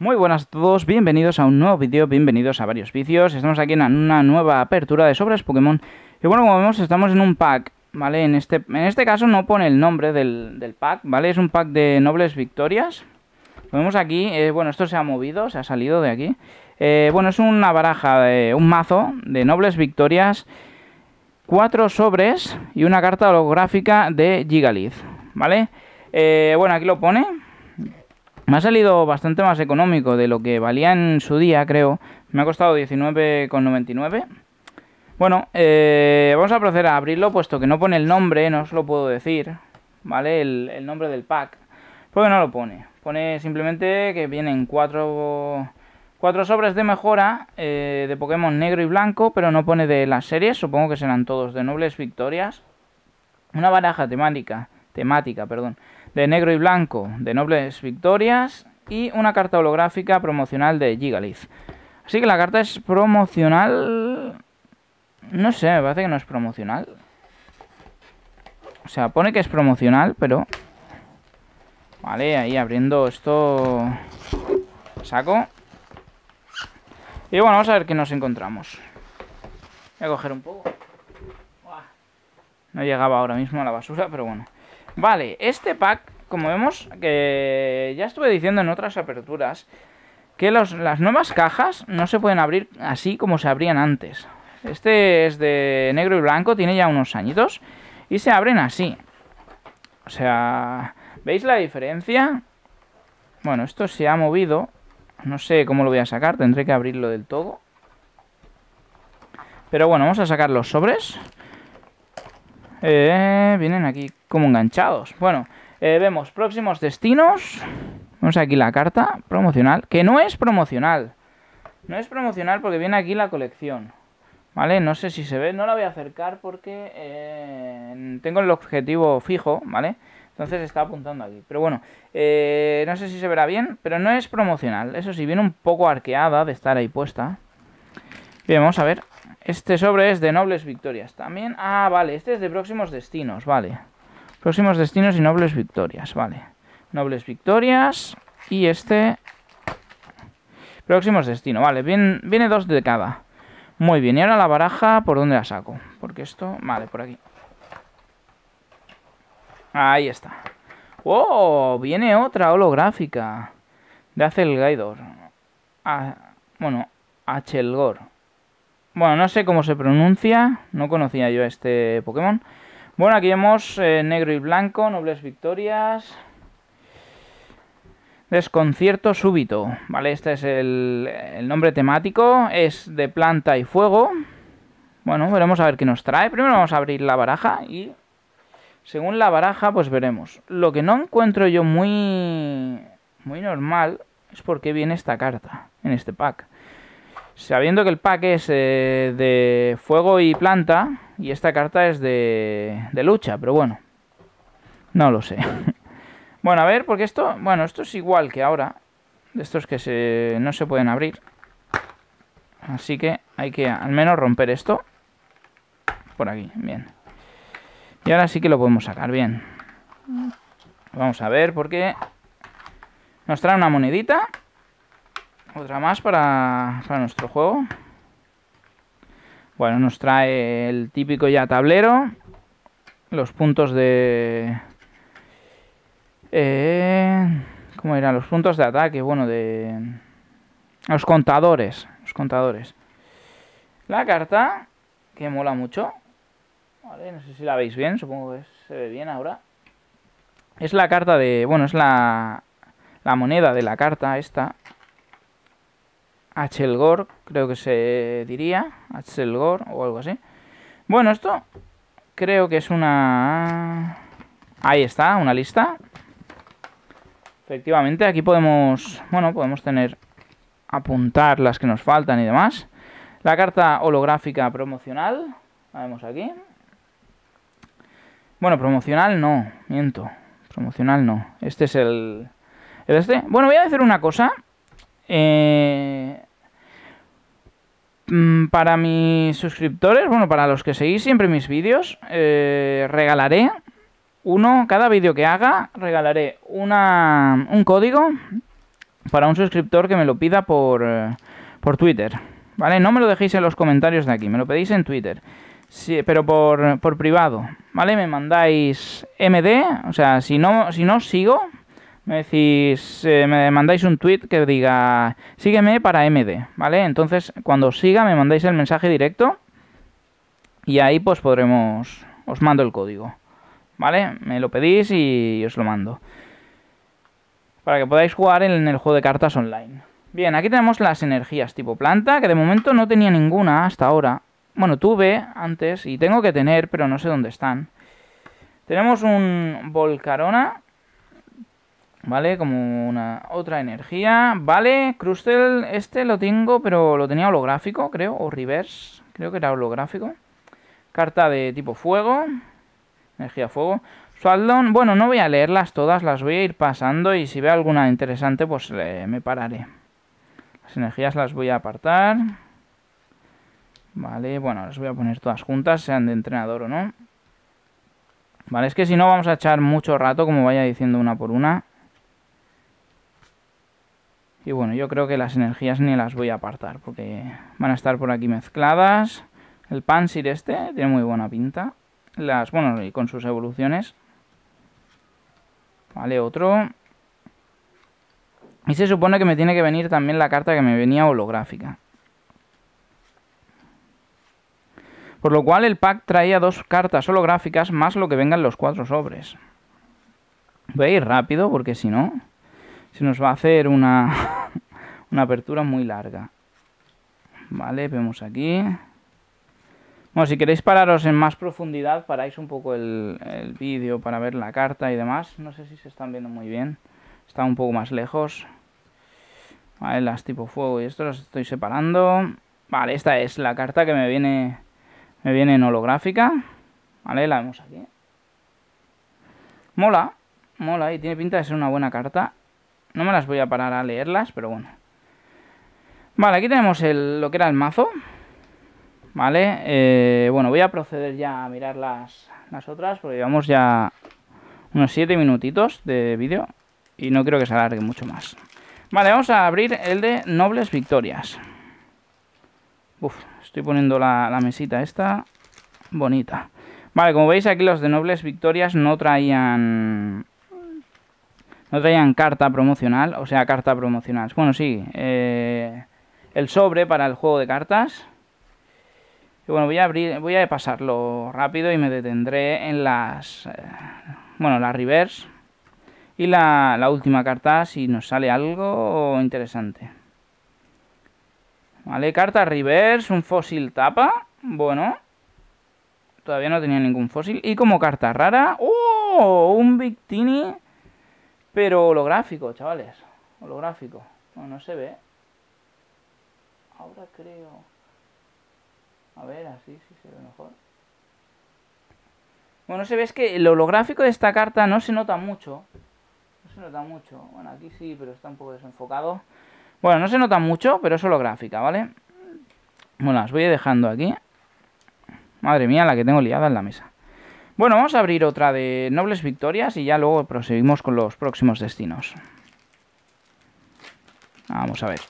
Muy buenas a todos, bienvenidos a un nuevo vídeo, bienvenidos a varios vicios Estamos aquí en una nueva apertura de sobres Pokémon. Y bueno, como vemos, estamos en un pack, ¿vale? En este, en este caso no pone el nombre del, pack, ¿vale? Es un pack de nobles victorias. Lo vemos aquí, eh, bueno, esto se ha movido, se ha salido de aquí. Eh, bueno, es una baraja, de, un mazo de nobles victorias, cuatro sobres y una carta holográfica de Gigalith, ¿vale? Eh, bueno, aquí lo pone me ha salido bastante más económico de lo que valía en su día, creo. Me ha costado 19,99. Bueno, eh, vamos a proceder a abrirlo, puesto que no pone el nombre, no os lo puedo decir, ¿vale? El, nombre del pack. Porque no lo pone. Pone simplemente que vienen cuatro, cuatro sobres de mejora eh, de Pokémon negro y blanco, pero no pone de las series, supongo que serán todos de nobles victorias. Una baraja temática, temática, perdón de negro y blanco de Nobles Victorias y una carta holográfica promocional de Gigalith. Así que la carta es promocional... No sé, me parece que no es promocional. O sea, pone que es promocional, pero... Vale, ahí abriendo esto... Saco. Y bueno, vamos a ver qué nos encontramos. Voy a coger un poco. No llegaba ahora mismo a la basura, pero bueno. Vale, este pack, como vemos, que ya estuve diciendo en otras aperturas, que las nuevas cajas no se pueden abrir así como se abrían antes. Este es de negro y blanco, tiene ya unos añitos, y se abren así. O sea, ¿veis la diferencia? Bueno, esto se ha movido, no sé cómo lo voy a sacar, tendré que abrirlo del todo. Pero bueno, vamos a sacar los sobres. Eh, vienen aquí como enganchados. Bueno, eh, vemos próximos destinos. Vemos aquí la carta promocional, que no es promocional. No es promocional porque viene aquí la colección. ¿Vale? No sé si se ve, no la voy a acercar porque eh, tengo el objetivo fijo, ¿vale? Entonces está apuntando aquí. Pero bueno, eh, no sé si se verá bien, pero no es promocional. Eso sí, viene un poco arqueada de estar ahí puesta. Bien, vamos a ver. Este sobre es de nobles victorias. También. Ah, vale. Este es de próximos destinos. Vale. Próximos destinos y nobles victorias. Vale. Nobles victorias. Y este. Próximos destinos. Vale. viene dos de cada. Muy bien. Y ahora la baraja, ¿por dónde la saco? Porque esto. Vale, por aquí. Ahí está. ¡Oh! Viene otra holográfica. De Gaidor. Ah, bueno, Achelgor. Bueno, no sé cómo se pronuncia, no conocía yo este Pokémon. Bueno, aquí vemos eh, negro y blanco, nobles victorias. Desconcierto súbito, ¿vale? Este es el, el nombre temático, es de planta y fuego. Bueno, veremos a ver qué nos trae. Primero vamos a abrir la baraja y según la baraja, pues veremos. Lo que no encuentro yo muy, muy normal es por qué viene esta carta en este pack. Sabiendo que el pack es eh, de fuego y planta, y esta carta es de, de lucha, pero bueno, no lo sé. bueno, a ver, porque esto, bueno, esto es igual que ahora, de estos que se, no se pueden abrir. Así que hay que al menos romper esto por aquí, bien. Y ahora sí que lo podemos sacar, bien. Vamos a ver, porque nos trae una monedita otra más para, para nuestro juego. Bueno, nos trae el típico ya tablero. Los puntos de... Eh, ¿Cómo eran? Los puntos de ataque, bueno, de... Los contadores. Los contadores. La carta, que mola mucho. Vale, no sé si la veis bien, supongo que se ve bien ahora. Es la carta de... Bueno, es la, la moneda de la carta esta. Achelgor, creo que se diría. Achelgor o algo así. Bueno, esto creo que es una... Ahí está, una lista. Efectivamente, aquí podemos... Bueno, podemos tener... Apuntar las que nos faltan y demás. La carta holográfica promocional. La vemos aquí. Bueno, promocional no. Miento. Promocional no. Este es el... este? Bueno, voy a decir una cosa. Eh, Mm, para mis suscriptores, bueno, para los que seguís siempre mis vídeos, eh, regalaré uno, cada vídeo que haga, regalaré una, un código para un suscriptor que me lo pida eh, por, Twitter. ¿Vale? No me lo dejéis en los comentarios de aquí, me lo pedís en Twitter. Sí, pero por, privado, ¿vale? Me mandáis MD, o sea, si no, si no sigo, me decís, eh, me mandáis un tweet que diga, sígueme para MD, ¿vale? Entonces, cuando os siga, me mandáis el mensaje directo y ahí pues podremos, os mando el código, ¿vale? Me lo pedís y os lo mando. Para que podáis jugar en el juego de cartas online. Bien, aquí tenemos las energías tipo planta, que de momento no tenía ninguna hasta ahora. Bueno, tuve antes y tengo que tener, pero no sé dónde están. Tenemos un Volcarona, ¿Vale? Como una otra energía. Vale, Crustel, este lo tengo, pero lo tenía holográfico, creo, o reverse. Creo que era holográfico. Carta de tipo fuego. Energía fuego. Swaldon, bueno, no voy a leerlas todas, las voy a ir pasando y si veo alguna interesante, pues me pararé. Las energías las voy a apartar. Vale, bueno, las voy a poner todas juntas, sean de entrenador o no. Vale, es que si no vamos a echar mucho rato, como vaya diciendo una por una. Y bueno, yo creo que las energías ni las voy a apartar porque van a estar por aquí mezcladas. El Pansir este tiene muy buena pinta. Las, bueno, y con sus evoluciones. Vale, otro. Y se supone que me tiene que venir también la carta que me venía holográfica. Por lo cual el pack traía dos cartas holográficas más lo que vengan los cuatro sobres. Voy a ir rápido porque si no, se nos va a hacer una una apertura muy larga. Vale, vemos aquí. Bueno, si queréis pararos en más profundidad, paráis un poco el, vídeo para ver la carta y demás. No sé si se están viendo muy bien. Está un poco más lejos. Vale, las tipo fuego y esto las estoy separando. Vale, esta es la carta que me viene me viene en holográfica. Vale, la vemos aquí. Mola, mola y tiene pinta de ser una buena carta. No me las voy a parar a leerlas, pero bueno. Vale, aquí tenemos lo que era el mazo. Vale, eh, bueno, voy a proceder ya a mirar las, las otras porque llevamos ya unos 7 minutitos de vídeo y no creo que se alargue mucho más. Vale, vamos a abrir el de Nobles Victorias. Uf, estoy poniendo la, la mesita esta bonita. Vale, como veis aquí los de Nobles Victorias no traían... No traían carta promocional, o sea, carta promocional. Bueno, sí, eh, el sobre para el juego de cartas. Y bueno, voy a abrir, voy a pasarlo rápido y me detendré en las, eh, bueno, las reverse y la, última carta si nos sale algo interesante. Vale, carta reverse, un fósil tapa, bueno, todavía no tenía ningún fósil. Y como carta rara, ¡oh! Un Victini, pero holográfico, chavales, holográfico. no se ve, ahora creo. A ver, así sí se ve mejor. Bueno, se ve es que el holográfico de esta carta no se nota mucho. No se nota mucho. Bueno, aquí sí, pero está un poco desenfocado. Bueno, no se nota mucho, pero es holográfica, ¿vale? Bueno, las voy dejando aquí. Madre mía, la que tengo liada en la mesa. Bueno, vamos a abrir otra de Nobles Victorias y ya luego proseguimos con los próximos destinos. Vamos a ver.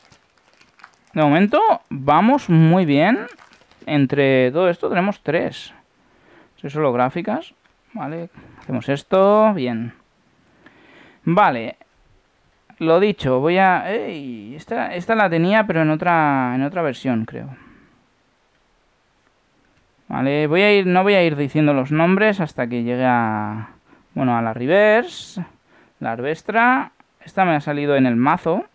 De momento vamos muy bien. Entre todo esto tenemos tres. son solo gráficas. Vale, hacemos esto. Bien. Vale. Lo dicho, voy a... esta, esta la tenía, pero en otra, en otra versión, creo. Vale, voy a ir, no voy a ir diciendo los nombres hasta que llegue a... Bueno, a la reverse, la arbestra. Esta me ha salido en el mazo.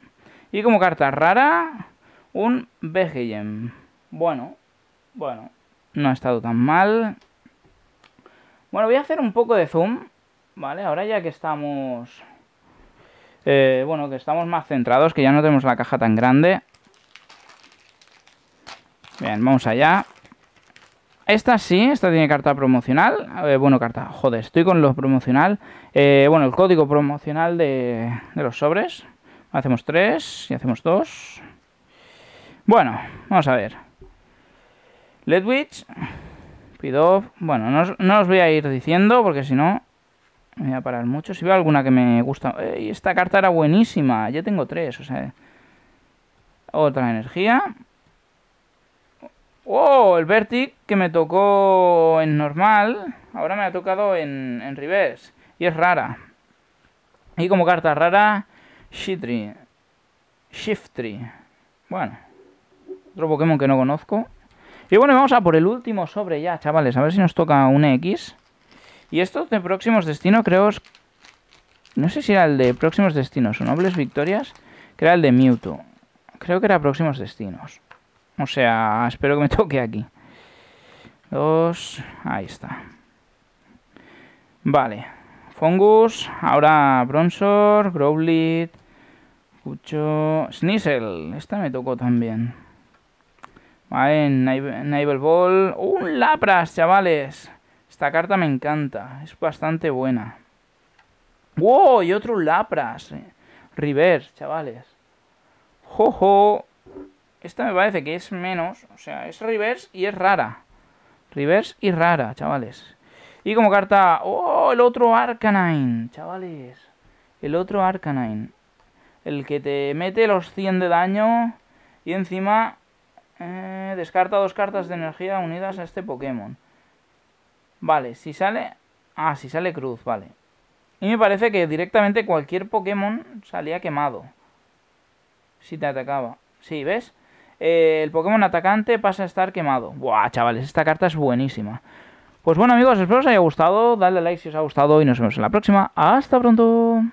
Y como carta rara, un Begeyem. Bueno, bueno, no ha estado tan mal. Bueno, voy a hacer un poco de zoom, ¿vale? Ahora ya que estamos... Eh, bueno, que estamos más centrados, que ya no tenemos la caja tan grande. Bien, vamos allá. Esta sí, esta tiene carta promocional. Eh, bueno, carta, joder, estoy con lo promocional. Eh, bueno, el código promocional de, de los sobres. Hacemos tres y hacemos dos. Bueno, vamos a ver. Ledwitch. Pidov. Bueno, no, no, os voy a ir diciendo porque si no... Me voy a parar mucho. Si veo alguna que me gusta... ¡Ey! Esta carta era buenísima. Ya tengo tres, o sea... Otra energía. ¡Oh! El Vertic que me tocó en normal. Ahora me ha tocado en, en reverse. Y es rara. Y como carta rara... Shitri. Shiftri. Bueno. Otro Pokémon que no conozco. Y bueno, vamos a por el último sobre ya, chavales. A ver si nos toca un X. Y esto de próximos destinos, creo... No sé si era el de próximos destinos o nobles victorias. Que era el de Mewtwo. Creo que era próximos destinos. O sea, espero que me toque aquí. Dos... Ahí está. Vale. Fongus. Ahora Bronzor, Growlit... Cucho... Sneasel. Esta me tocó también. Ah, vale, Naval Ball. ¡Un Lapras, chavales! Esta carta me encanta. Es bastante buena. ¡Wow! Y otro Lapras. Eh, reverse, chavales. ¡Jojo! Esta me parece que es menos. O sea, es reverse y es rara. Reverse y rara, chavales. Y como carta... ¡Oh! El otro Arcanine, chavales. El otro Arcanine. El que te mete los 100 de daño. Y encima eh, descarta dos cartas de energía unidas a este Pokémon. Vale, si sale... Ah, si sale Cruz, vale. Y me parece que directamente cualquier Pokémon salía quemado. Si te atacaba. Sí, ¿ves? Eh, el Pokémon atacante pasa a estar quemado. Buah, chavales, esta carta es buenísima. Pues bueno amigos, espero os haya gustado. dale like si os ha gustado y nos vemos en la próxima. Hasta pronto.